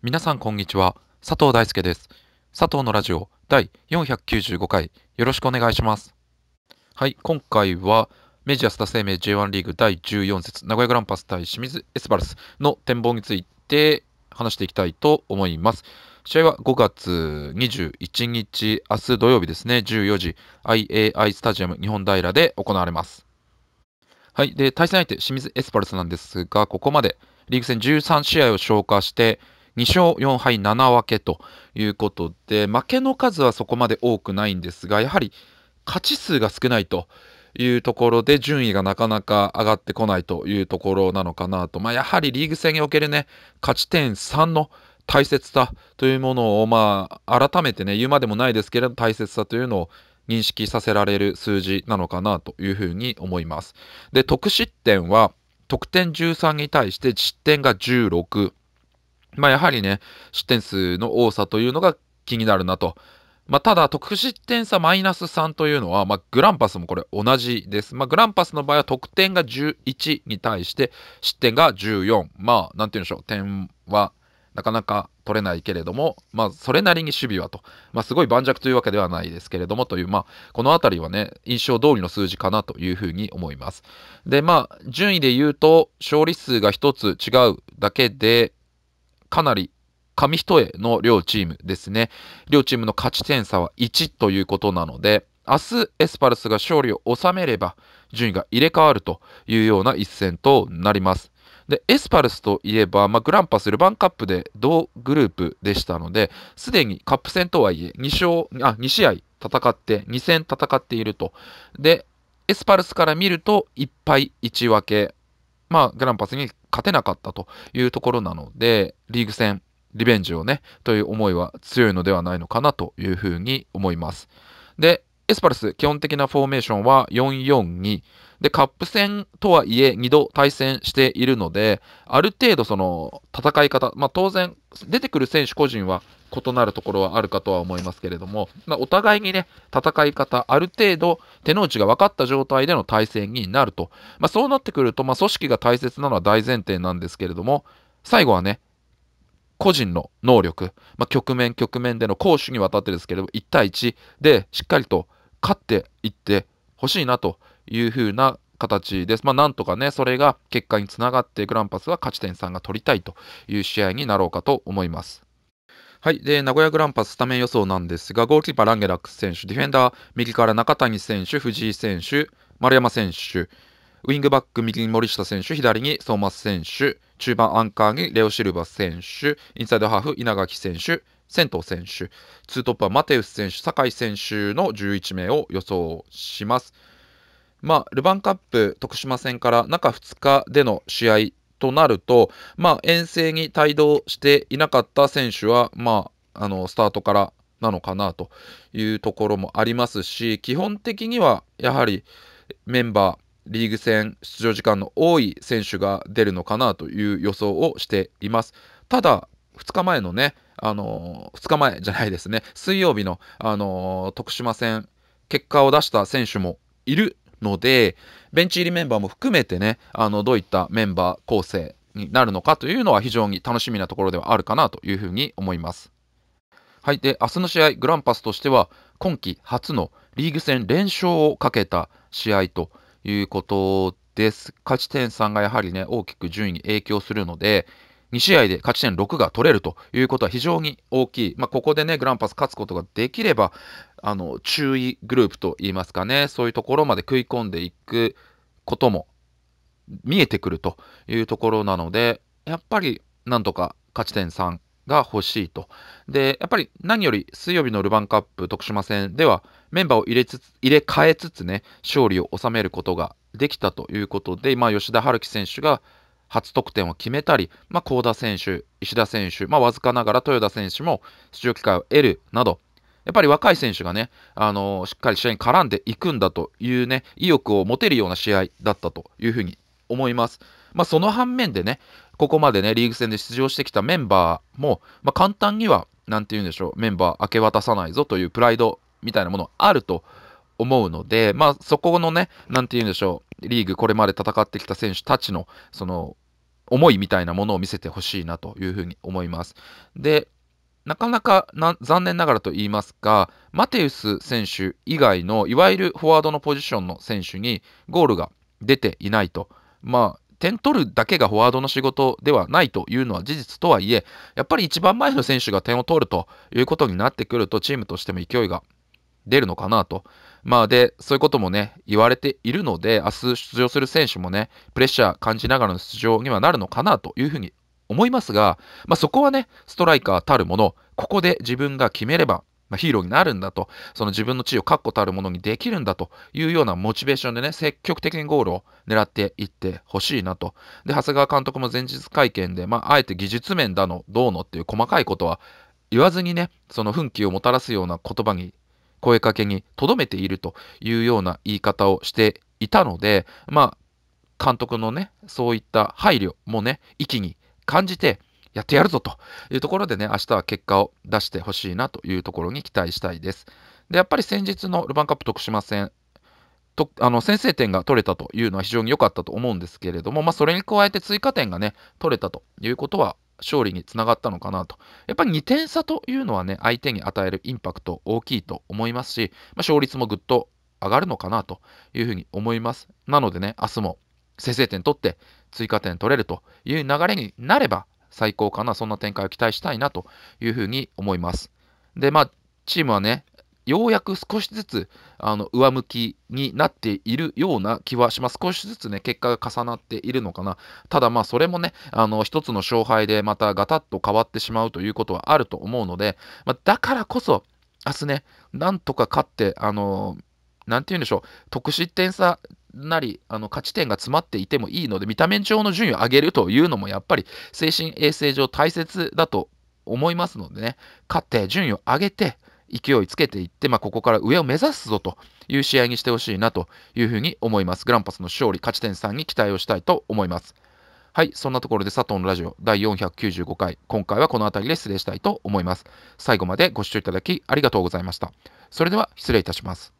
皆さんこんにちは。佐藤大輔です。佐藤のラジオ第495回よろしくお願いします。はい、今回はジアスタ生命 J1 リーグ第14節名古屋グランパス対清水エスパルスの展望について話していきたいと思います。試合は5月21日、明日土曜日ですね、14時 IAI スタジアム日本平で行われます。はい、で対戦相手清水エスパルスなんですが、ここまでリーグ戦13試合を消化して、2勝4敗7分けということで負けの数はそこまで多くないんですがやはり勝ち数が少ないというところで順位がなかなか上がってこないというところなのかなと、まあ、やはりリーグ戦におけるね勝ち点3の大切さというものを、まあ、改めてね言うまでもないですけれど大切さというのを認識させられる数字なのかなというふうに思います。で得失点は得点13に対して失点が16まあ、やはりね、失点数の多さというのが気になるなと。まあ、ただ、得失点差マイナス3というのは、まあ、グランパスもこれ同じです。まあ、グランパスの場合は得点が11に対して失点が14。まあ、なんて言うんでしょう、点はなかなか取れないけれども、まあ、それなりに守備はと、まあ、すごい盤石というわけではないですけれどもという、まあ、この辺りはね、印象通りの数字かなというふうに思います。で、まあ、順位で言うと、勝利数が1つ違うだけで、かなり紙一重の両チームですね。両チームの勝ち点差は1ということなので、明日エスパルスが勝利を収めれば順位が入れ替わるというような一戦となります。でエスパルスといえば、まあ、グランパス、ルヴァンカップで同グループでしたので、すでにカップ戦とはいえ2勝あ、2試合戦って、2戦戦っていると。で、エスパルスから見ると、1敗1分けまあ、グランパスに勝てなかったというところなので、リーグ戦、リベンジをね、という思いは強いのではないのかなというふうに思います。で、エスパルス、基本的なフォーメーションは442。で、カップ戦とはいえ2度対戦しているので、ある程度その戦い方、まあ、当然出てくる選手個人は異なるところはあるかとは思いますけれども、まあ、お互いにね、戦い方、ある程度手の内が分かった状態での対戦になると。まあ、そうなってくると、まあ、組織が大切なのは大前提なんですけれども、最後はね、個人の能力、まあ、局面局面での攻守にわたってですけれども、1対1でしっかりと勝っていってほしいなというふうな形です。まあ、なんとかね、それが結果につながってグランパスは勝ち点3が取りたいという試合になろうかと思います。はい、で名古屋グランパススタメン予想なんですが、ゴールキーパー、ランゲラックス選手、ディフェンダー、右から中谷選手、藤井選手、丸山選手、ウイングバック、右に森下選手、左に相馬選手、中盤アンカーにレオ・シルバ選手、インサイドハーフ、稲垣選手、仙頭選手、2トップはマテウス選手、酒井選手の11名を予想します。まあ、ルヴァンカップ徳島戦から中2日での試合となると、まあ、遠征に帯同していなかった選手は、まあ、あのスタートからなのかなというところもありますし基本的にはやはりメンバーリーグ戦出場時間の多い選手が出るのかなという予想をしていますただ2日前のね、あのー、2日前じゃないですね、水曜日の、あのー、徳島戦、結果を出した選手もいるので、ベンチ入りメンバーも含めてね、あの、どういったメンバー構成になるのかというのは非常に楽しみなところではあるかなというふうに思います。はい。で、明日の試合、グランパスとしては、今季初のリーグ戦連勝をかけた試合ということです。勝ち点3がやはりね、大きく順位に影響するので、2試合で勝ち点6が取れるということは非常に大きい、まあ、ここでねグランパス勝つことができればあの注意グループといいますかねそういうところまで食い込んでいくことも見えてくるというところなのでやっぱりなんとか勝ち点3が欲しいと。で、やっぱり何より水曜日のルヴァンカップ徳島戦ではメンバーを入れつつ入れ替えつつね、勝利を収めることができたということで、まあ、吉田春樹選手が初得点を決めたり、まあ、高田選手、石田選手、まあ、わずかながら豊田選手も出場機会を得るなど、やっぱり若い選手がね、あのー、しっかり試合に絡んでいくんだというね、意欲を持てるような試合だったというふうに思います。まあ、その反面でね、ここまでね、リーグ戦で出場してきたメンバーも、まあ、簡単には、なんて言うんでしょう、メンバー明け渡さないぞというプライドみたいなものあると思うので、まあ、そこのね、なんて言うんでしょう、リーグ、これまで戦ってきた選手たちの、その、思いみたいなものを見せてほしいなというふうに思います。で、なかなか残念ながらと言いますか、マテウス選手以外の、いわゆるフォワードのポジションの選手にゴールが出ていないと。まあ、点取るだけがフォワードの仕事ではないというのは事実とはいえ、やっぱり一番前の選手が点を取るということになってくると、チームとしても勢いが出るのかなと。まあで、そういうこともね、言われているので、明日出場する選手もね、プレッシャー感じながらの出場にはなるのかなというふうに思いますが、まあ、そこはね、ストライカーたるもの、ここで自分が決めれば、まあ、ヒーローになるんだと、その自分の地位を確固たるものにできるんだというようなモチベーションでね、積極的にゴールを狙っていってほしいなと。で、長谷川監督も前日会見で、まあ、あえて技術面だの、どうのっていう細かいことは言わずにね、その奮起をもたらすような言葉に声かけにとどめているというような言い方をしていたので、まあ、監督のね、そういった配慮もね、気に感じて、やってやるぞというところでね、明日は結果を出してほしいなというところに期待したいです。で、やっぱり先日のルヴァンカップ徳島戦、とあの先制点が取れたというのは非常に良かったと思うんですけれども、まあ、それに加えて追加点がね、取れたということは勝利につながったのかなと。やっぱり2点差というのはね、相手に与えるインパクト大きいと思いますし、まあ、勝率もぐっと上がるのかなというふうに思います。なのでね、明日も先制点取って追加点取れるという流れになれば最高かな、そんな展開を期待したいなというふうに思います。で、まあ、チームはね、ようやく少しずつあの上向きになっているような気はします。少しずつね、結果が重なっているのかな。ただまあ、それもね、あの、一つの勝敗でまたガタッと変わってしまうということはあると思うので、まあ、だからこそ、明日ね、なんとか勝って、あの、なんて言うんでしょう、得失点差なりあの勝ち点が詰まっていてもいいので見た目上の順位を上げるというのもやっぱり精神衛生上大切だと思いますのでね勝って順位を上げて勢いつけていって、まあ、ここから上を目指すぞという試合にしてほしいなというふうに思います。グランパスの勝利、勝ち点3に期待をしたいと思います。はい、そんなところで佐藤のラジオ第495回、今回はこの辺りで失礼したいと思います。最後までご視聴いただきありがとうございました。それでは失礼いたします。